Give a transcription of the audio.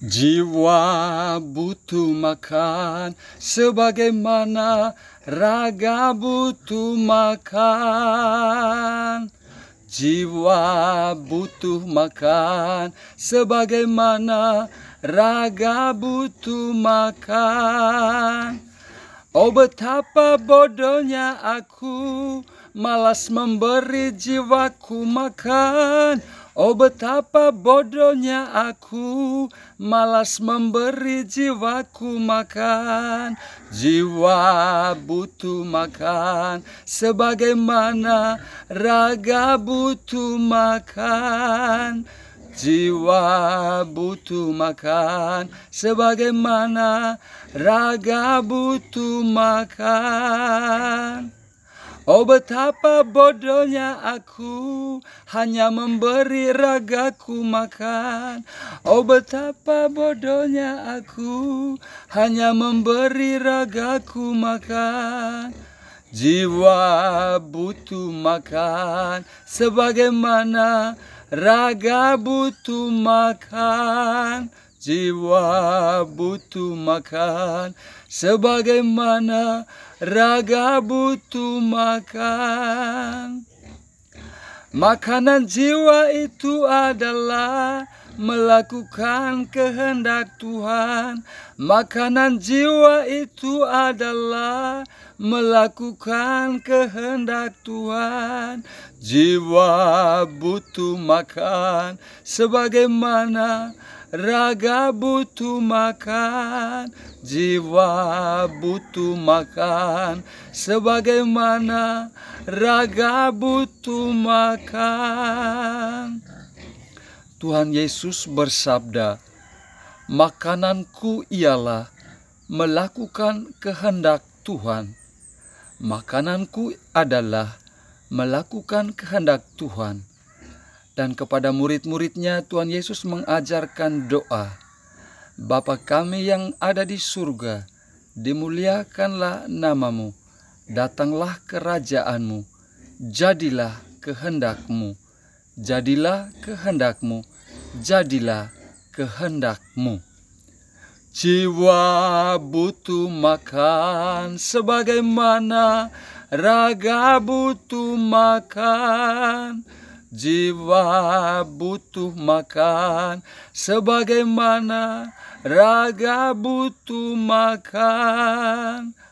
Jiwa butuh makan sebagaimana raga butuh makan. Jiwa butuh makan sebagaimana raga butuh makan. Oh betapa bodohnya aku malas memberi jiwaku makan. Oh betapa bodohnya aku Malas memberi jiwaku makan Jiwa butuh makan Sebagaimana raga butuh makan Jiwa butuh makan sebagaimana raga butuh makan. Oh betapa bodohnya aku hanya memberi ragaku makan. Oh betapa bodohnya aku hanya memberi ragaku makan. Jiwa butuh makan sebagaimana raga butuh makan. Jiwa butuh makan sebagaimana raga butuh makan. Makanan jiwa itu adalah melakukan kehendak Tuhan. Makanan jiwa itu adalah melakukan kehendak Tuhan. Jiwa butuh makan sebagaimana raga butuh makan, jiwa butuh makan, sebagaimana raga butuh makan. Tuhan Yesus bersabda, "Makananku ialah melakukan kehendak Tuhan. Makananku adalah melakukan kehendak Tuhan." Dan kepada murid-muridnya Tuhan Yesus mengajarkan doa, "Bapa kami yang ada di surga, dimuliakanlah namamu, datanglah kerajaanmu, jadilah kehendakmu." jadilah kehendakmu, jadilah kehendakmu. Jiwa butuh makan sebagaimana raga butuh makan. Jiwa butuh makan sebagaimana raga butuh makan.